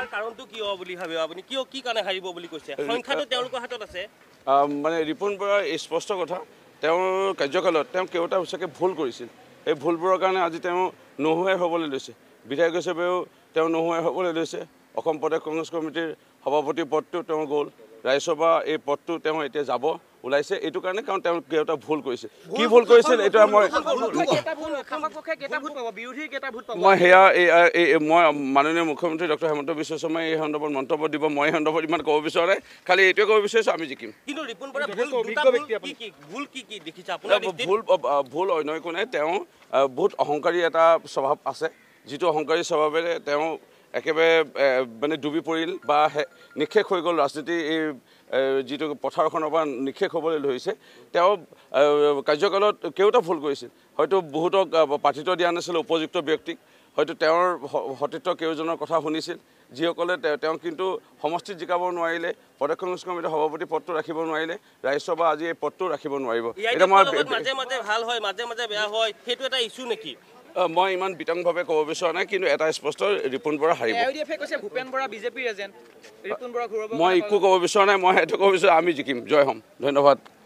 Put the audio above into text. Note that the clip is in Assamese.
হাৰ কাৰণটো কি হ'ব বুলি ভাবিব আপুনি কিয় কি কাৰণে হাৰিব বুলি কৈছে সংখ্যাটো তেওঁলোকৰ হাতত আছে মানে ৰিপুণ বৰাৰ এই স্পষ্ট কথা তেওঁৰ কাৰ্যকালত তেওঁ কেইবাটাও চাগে ভুল কৰিছিল এই ভুলবোৰৰ কাৰণে আজি তেওঁ নোহোৱাই হ'বলৈ লৈছে বিধায়ক হিচাপেও তেওঁ নোহোৱাই হ'বলৈ লৈছে অসম প্ৰদেশ কংগ্ৰেছ কমিটিৰ সভাপতি পদটো তেওঁ গ'ল ৰাজ্যসভা এই পদটো তেওঁ এতিয়া যাব ওলাইছে এইটো কাৰণে কাৰণ তেওঁ কেইটা ভুল কৰিছে কি ভুল কৰিছিল এইটো মই মই সেয়া এই মই মাননীয় মুখ্যমন্ত্ৰী ডক্টৰ হেমন্ত বিশ্ব শৰ্মাই এই সন্দৰ্ভত মন্তব্য দিব মই এই সন্দৰ্ভত ইমান ক'ব বিচৰা নাই খালি এইটোৱে ক'ব বিচাৰিছোঁ আমি জিকিম ভুল ভুল অন্য একো নাই তেওঁ বহুত অহংকাৰী এটা স্বভাৱ আছে যিটো অহংকাৰী স্বভাৱেৰে তেওঁ একেবাৰে মানে ডুবি পৰিল বা নিক্ষেপ হৈ গ'ল ৰাজনীতি এই যিটো পথাৰখনৰ পৰা নিক্ষেপ হ'বলৈ ধৰিছে তেওঁ কাৰ্যকালত কেওটা ভুল কৰিছিল হয়তো বহুতক প্ৰাৰ্থিত্ব দিয়া নাছিল উপযুক্ত ব্যক্তিক হয়তো তেওঁৰ সতীৰ্থ কেইজনৰ কথা শুনিছিল যিসকলে তেওঁ কিন্তু সমষ্টিত জিকাব নোৱাৰিলে প্ৰদেশ কংগ্ৰেছ কমিটিৰ সভাপতি পদটো ৰাখিব নোৱাৰিলে ৰাজ্যসভা আজি এই পদটো ৰাখিব নোৱাৰিব এতিয়া মই মাজে মাজে ভাল হয় মাজে মাজে বেয়া হয় সেইটো এটা ইছ্যু নেকি মই ইমান বিতংভাৱে ক'ব বিচৰা নাই কিন্তু এটা স্পষ্ট ৰিপুণ বৰা হাৰিব মই একো ক'ব বিচৰা নাই মই সেইটো ক'ব বিচাৰোঁ আমি জিকিম জয় হ'ম ধন্যবাদ